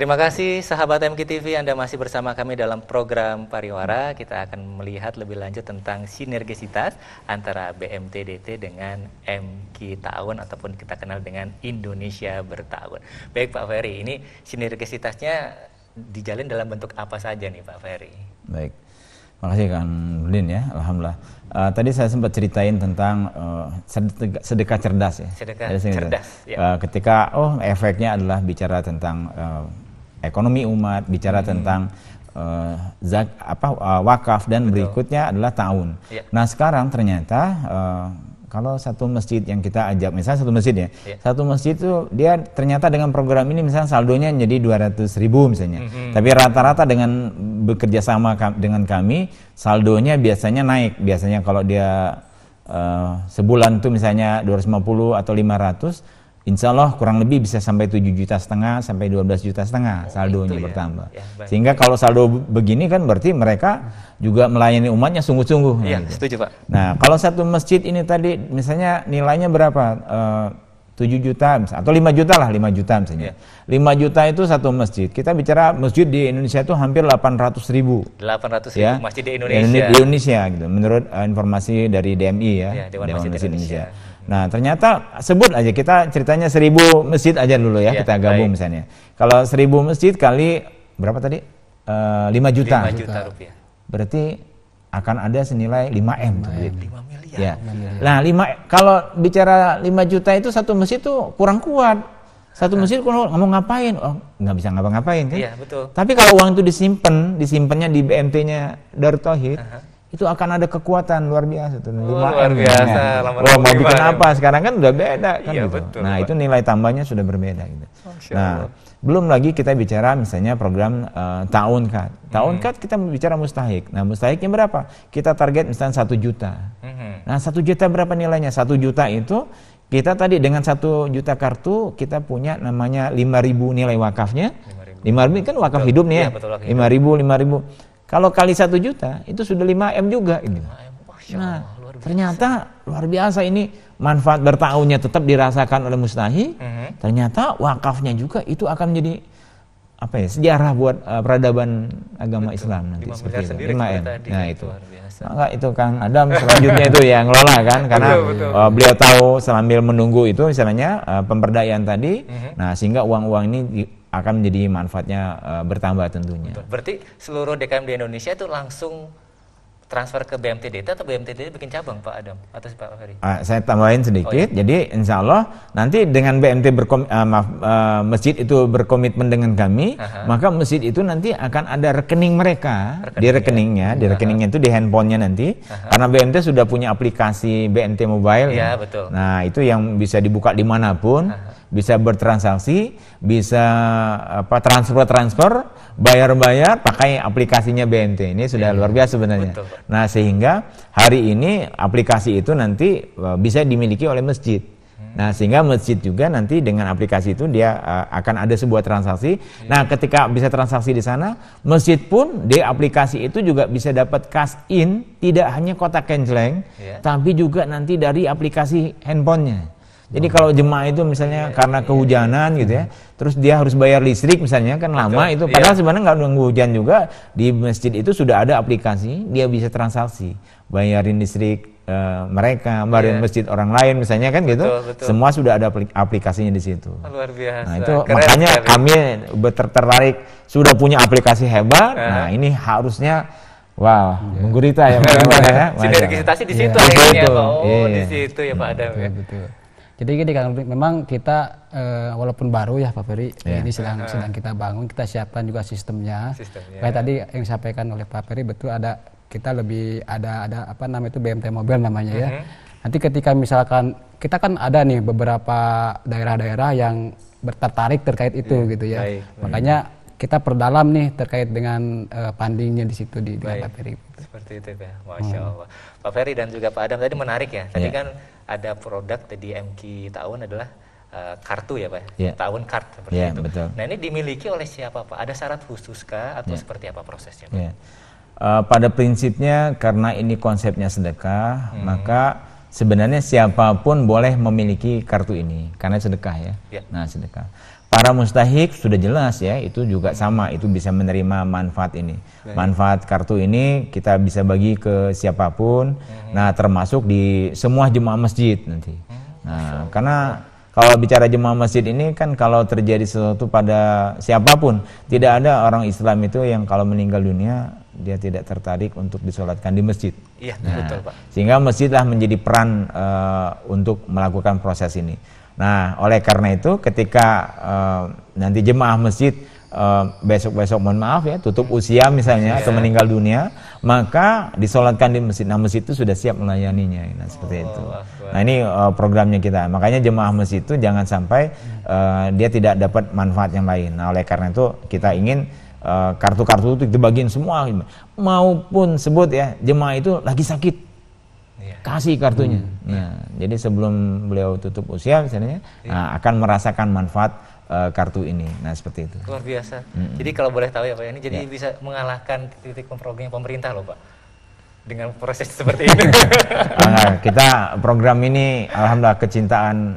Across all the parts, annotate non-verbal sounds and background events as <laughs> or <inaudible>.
Terima kasih sahabat MKTV Anda masih bersama kami dalam program Pariwara. Kita akan melihat lebih lanjut tentang sinergisitas antara BMTDT dengan MK Tahun ataupun kita kenal dengan Indonesia Bertahun. Baik Pak Ferry, ini sinergisitasnya dijalin dalam bentuk apa saja nih Pak Ferry? Baik. Makasih kang Lin ya, alhamdulillah. Uh, tadi saya sempat ceritain tentang uh, eh, sedekah, sedekah cerdas ya. Sedekah cerdas. Ya. Uh, ketika oh efeknya adalah bicara tentang uh, ekonomi umat, bicara hmm. tentang uh, zak, apa uh, wakaf dan Betul. berikutnya adalah tahun. Ya. Nah sekarang ternyata uh, kalau satu masjid yang kita ajak misalnya satu masjid ya, ya. satu masjid itu dia ternyata dengan program ini misalnya saldonya jadi 200 ribu misalnya, hmm, hmm tapi rata-rata dengan bekerja sama dengan kami saldonya biasanya naik biasanya kalau dia uh, sebulan tuh misalnya 250 atau 500 Insya Allah kurang lebih bisa sampai 7 juta setengah sampai 12 juta setengah oh, saldonya gitu ya. bertambah. Ya, Sehingga kalau saldo begini kan berarti mereka juga melayani umatnya sungguh-sungguh. Iya, -sungguh, gitu. setuju Pak. Nah kalau satu masjid ini tadi misalnya nilainya berapa? E, eh, 7 juta atau 5 juta lah 5 juta misalnya. Ya. 5 juta itu satu masjid. Kita bicara masjid di Indonesia itu hampir 800 ribu. 800 ribu ya? masjid di Indonesia. Di Indonesia gitu. Menurut eh, informasi dari DMI ya. ya Dewan, Dewan Masjid, Masjid Indonesia. Indonesia Nah, ternyata sebut aja kita ceritanya seribu masjid aja dulu ya, ya kita gabung baik. misalnya. Kalau seribu masjid kali berapa tadi? E, eh, 5 juta. 5 juta rupiah. Berarti akan ada senilai 5 M. 5, 5 miliar. Ya. Nah, lima kalau bicara 5 juta itu satu masjid itu kurang kuat. Satu nah. masjid kurang mau ngapain? Oh, nggak bisa ngapa-ngapain kan? Iya, betul. Tapi kalau uang itu disimpan, disimpannya di BMT-nya Darut Tauhid, uh -huh itu akan ada kekuatan luar biasa tuh oh, luar ya. biasa ya. lama Wah, mau bikin apa sekarang kan udah beda kan iya, gitu. Betul, nah, betul. itu nilai tambahnya sudah berbeda gitu. Oh, nah, belum lagi kita bicara misalnya program uh, tahun kad. Hmm. Tahun mm -hmm. kita bicara mustahik. Nah, mustahiknya berapa? Kita target misalnya satu juta. Mm -hmm. Nah, satu juta berapa nilainya? Satu juta itu kita tadi dengan satu juta kartu kita punya namanya lima ribu nilai wakafnya. Lima ribu kan wakaf betul. hidup nih ya. Iya, lima ribu, lima ribu. Kalau kali satu juta itu sudah 5 m juga. ini. m. nah, ternyata luar biasa ini manfaat bertahunnya tetap dirasakan oleh Mustahi. Mm -hmm. Ternyata wakafnya juga itu akan menjadi apa ya sejarah buat uh, peradaban agama Betul. Islam nanti seperti itu. Sendiri, 5M. nah itu. Maka itu Kang Adam selanjutnya itu yang ngelola kan karena betul, betul. Uh, beliau tahu sambil menunggu itu misalnya uh, pemberdayaan tadi. Mm -hmm. Nah, sehingga uang-uang ini akan menjadi manfaatnya uh, bertambah tentunya. Berarti seluruh DKM di Indonesia itu langsung transfer ke BMTD atau BMTD bikin cabang Pak Adam atau Pak Ferry? Uh, ah, saya tambahin sedikit. Oh, iya. Jadi insya Allah nanti dengan BMT berkom, uh, maaf, uh, masjid itu berkomitmen dengan kami, uh-huh. maka masjid itu nanti akan ada rekening mereka rekening di iya. rekeningnya, ya. di rekeningnya uh-huh. itu di handphonenya nanti. Uh-huh. Karena BMT sudah punya aplikasi BMT Mobile. Iya yeah, betul. Nah itu yang bisa dibuka dimanapun. Uh-huh bisa bertransaksi, bisa apa transfer-transfer, bayar-bayar pakai aplikasinya BNT. Ini sudah iya, luar biasa sebenarnya. Betul. Nah, sehingga hari ini aplikasi itu nanti e, bisa dimiliki oleh masjid. Hmm. Nah, sehingga masjid juga nanti dengan aplikasi itu dia uh, akan ada sebuah transaksi. Yeah. Nah, ketika bisa transaksi di sana, masjid pun di aplikasi itu juga bisa dapat cash in tidak hanya kotak kenceleng, yeah. tapi juga nanti dari aplikasi handphonenya. Jadi kalau jemaah itu misalnya yeah, iya, karena yeah, kehujanan yeah. gitu ya, terus dia harus bayar listrik misalnya kan Betul, lama itu. Iya. Padahal yeah. sebenarnya nggak nunggu hujan juga di masjid itu sudah ada aplikasi, dia bisa transaksi, bayarin listrik uh, mereka, bayarin yeah. masjid orang lain misalnya kan gitu. Betul, Semua sudah ada aplikasinya di situ. Luar biasa. Nah, itu Keren makanya sekali. kami tertarik sudah punya aplikasi hebat. Uh. Nah, ini harusnya Wow, yeah. menggurita ya, <laughs> ya. Sinergisitasnya di situ yeah. akhirnya Pak. Oh, di situ ya Pak Adam betul, ya. Betul. Jadi gini kan memang kita uh, walaupun baru ya Pak Ferry yeah. ini sedang uh, sedang kita bangun, kita siapkan juga sistemnya. sistemnya. Kayak tadi yang disampaikan oleh Pak Ferry betul ada kita lebih ada ada apa namanya itu BMT mobil namanya ya. Mm-hmm. Nanti ketika misalkan kita kan ada nih beberapa daerah-daerah yang tertarik terkait itu yeah. gitu ya. baik. Makanya kita perdalam nih terkait dengan uh, eh, pandingnya di situ di Baik. Pak Ferry. Seperti itu ya, masya hmm. Allah. Pak Ferry dan juga Pak Adam tadi menarik ya. Tadi yeah. kan ada produk di MK tahun adalah uh, kartu ya pak, yeah. tahun kart seperti yeah, itu. Betul. Nah ini dimiliki oleh siapa pak? Ada syarat khusus kah atau yeah. seperti apa prosesnya? Pak? Yeah. Ya. Uh, pada prinsipnya karena ini konsepnya sedekah, hmm. maka Sebenarnya siapapun boleh memiliki kartu ini karena sedekah ya. ya. Nah, sedekah. Para mustahik sudah jelas ya, itu juga sama, itu bisa menerima manfaat ini. Baik. Manfaat kartu ini kita bisa bagi ke siapapun. Hmm. Nah, termasuk di semua jemaah masjid nanti. Hmm. Nah, karena kalau bicara jemaah masjid ini kan kalau terjadi sesuatu pada siapapun, tidak ada orang Islam itu yang kalau meninggal dunia dia tidak tertarik untuk disolatkan di masjid. Iya, nah, betul Pak. Sehingga masjidlah menjadi peran uh, untuk melakukan proses ini. Nah, oleh karena itu ketika uh, nanti jemaah masjid eh, besok-besok mohon maaf ya tutup usia misalnya atau iya. meninggal dunia maka disolatkan di masjid nah masjid itu sudah siap melayaninya nah seperti oh, itu Allah. nah ini uh, programnya kita makanya jemaah masjid itu jangan sampai uh, dia tidak dapat manfaat yang lain nah oleh karena itu kita ingin Eh, kartu-kartu itu dibagiin semua maupun sebut ya jemaah itu lagi sakit iya. kasih kartunya hmm, nah jadi sebelum beliau tutup usia misalnya iya. nah, akan merasakan manfaat eh, kartu ini nah seperti itu luar biasa mm jadi kalau boleh tahu ya pak ya, ini jadi yeah. bisa mengalahkan titik programnya pemerintah loh pak dengan proses <laughs> seperti ini nah, <laughs> kita program ini alhamdulillah kecintaan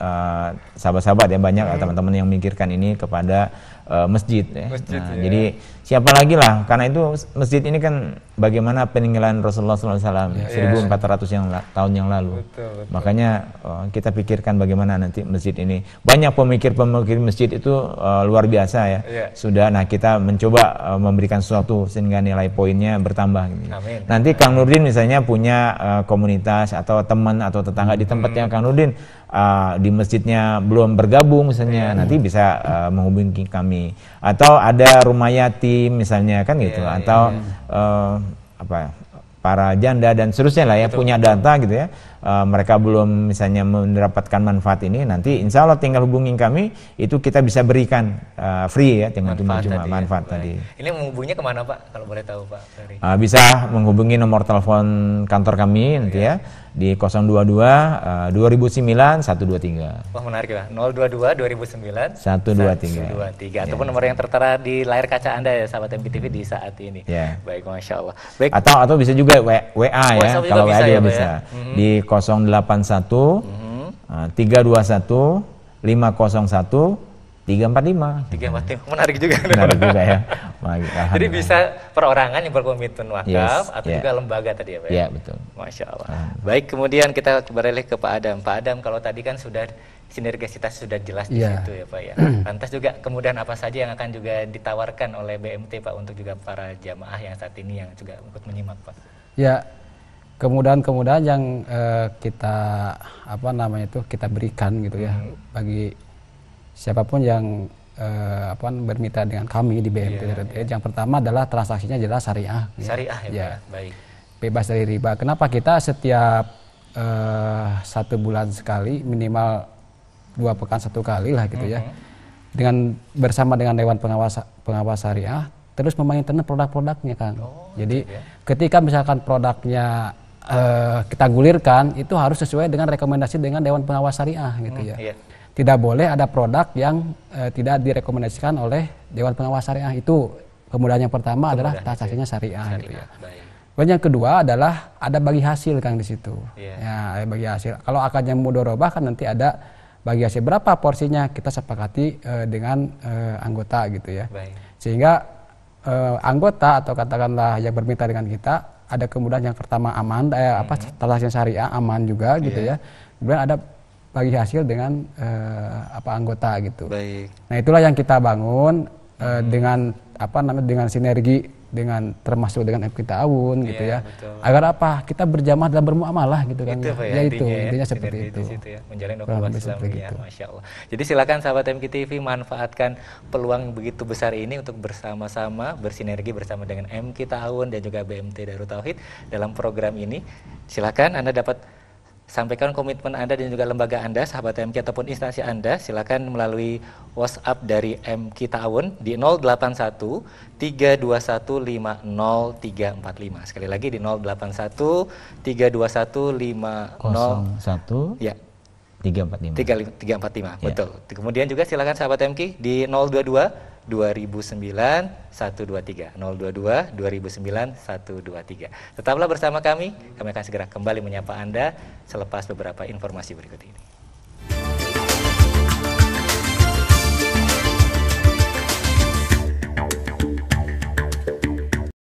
Eh, sahabat-sahabat uh, ya banyak hmm. teman-teman yang memikirkan ini kepada uh, masjid, ya. nah, ya. Jadi siapa lagi lah karena itu masjid ini kan bagaimana peninggalan Rasulullah SAW ya, 1400 ya. yang tahun yang lalu. Betul, betul. Makanya uh, kita pikirkan bagaimana nanti masjid ini. Banyak pemikir-pemikir masjid itu uh, luar biasa ya. ya. Sudah nah kita mencoba uh, memberikan sesuatu sehingga nilai poinnya bertambah gitu. Ya. Amin. Nanti Kang Nurdin misalnya punya uh, komunitas atau teman atau tetangga hmm. di tempatnya Kang Nurdin uh, di masjidnya belum bergabung misalnya yeah. Hmm. nanti bisa uh, menghubungi kami atau ada rumah yatim misalnya kan gitu iya, iya, atau yeah. Uh, apa para janda dan seterusnya lah ya Betul. punya data gitu ya uh, mereka belum misalnya mendapatkan manfaat ini nanti insya Allah tinggal hubungi kami itu kita bisa berikan uh, free ya dengan manfaat tadi ya. manfaat ya. tadi. Ini menghubunginya kemana Pak kalau boleh tahu Pak? Uh, bisa menghubungi nomor telepon kantor kami oh, nanti iya. ya di 022 uh, 2009 123. Wah menarik ya. 022 2009 123. 123 yeah. nomor yang tertera di layar kaca Anda ya sahabat MPTV di saat ini. Yeah. Baik Masya Allah. Baik. Atau atau bisa juga WA, oh, ya. Kalau WA ya, bisa. Ya. Bisa. Mm mm-hmm. Di 081 321 501 345. 345. Menarik juga. <laughs> Menarik juga ya. Jadi bisa perorangan yang berkomitmen wakaf yes, atau yeah. juga lembaga tadi ya Pak. Iya, yeah, betul. Masya Allah. Ah. Baik, kemudian kita beralih ke Pak Adam. Pak Adam kalau tadi kan sudah sinergisitas sudah jelas yeah. di ya. situ ya Pak ya. <clears throat> Lantas juga kemudian apa saja yang akan juga ditawarkan oleh BMT Pak untuk juga para jamaah yang saat ini yang juga ikut menyimak Pak. Ya, kemudahan-kemudahan yang uh, kita apa namanya itu kita berikan gitu ya hmm. bagi siapapun yang eh, apa bermitra dengan kami di BMT yeah, iya, iya. yeah. yang pertama adalah transaksinya jelas syariah syariah ya, ya, baik bebas dari riba kenapa kita setiap uh, satu bulan sekali minimal dua pekan satu kali lah gitu mm -hmm. ya dengan bersama dengan dewan pengawas pengawas syariah terus memainkan produk-produknya kan. Oh, Jadi gitu ya. ketika misalkan produknya uh, kita gulirkan itu harus sesuai dengan rekomendasi dengan Dewan Pengawas Syariah gitu hmm, ya. Iya. Tidak boleh ada produk yang uh, tidak direkomendasikan oleh Dewan Pengawas Syariah itu kemudahan yang pertama kemudahan, adalah iya. transaksinya syariah, syariah gitu ya. yang kedua adalah ada bagi hasil Kang di situ. Yeah. Ya, bagi hasil. Kalau akadnya mudorobah kan nanti ada bagi hasil berapa porsinya kita sepakati uh, dengan uh, anggota gitu ya. Baik. Sehingga uh, anggota atau katakanlah yang bermitra dengan kita ada kemudahan yang pertama aman, eh, apa mm -hmm. transaksi syariah aman juga yeah. gitu iya. ya. Kemudian ada bagi hasil dengan eh, apa anggota gitu. Baik. Nah itulah yang kita bangun eh, -hmm. dengan apa namanya dengan sinergi dengan termasuk dengan kita awun iya, gitu ya. Betul. Agar apa? Kita berjamaah dalam bermuamalah gitu kan. Itu, ya, ya itu ya, intinya seperti itu. itu ya. Menjalin ukhuwah Islam ya, Masya Allah. Jadi silakan sahabat MKTV manfaatkan peluang begitu besar ini untuk bersama-sama bersinergi bersama dengan M kita Aun dan juga BMT Darut Tauhid dalam program ini. Silakan Anda dapat sampaikan komitmen Anda dan juga lembaga Anda, sahabat MK ataupun instansi Anda, silakan melalui WhatsApp dari MK Taawun di 081 321 Sekali lagi di 081 321 501 ya 345. 345. Ya. Betul. Kemudian juga silakan sahabat MK di 022 2009 123 022 2009 123. Tetaplah bersama kami, kami akan segera kembali menyapa Anda selepas beberapa informasi berikut ini.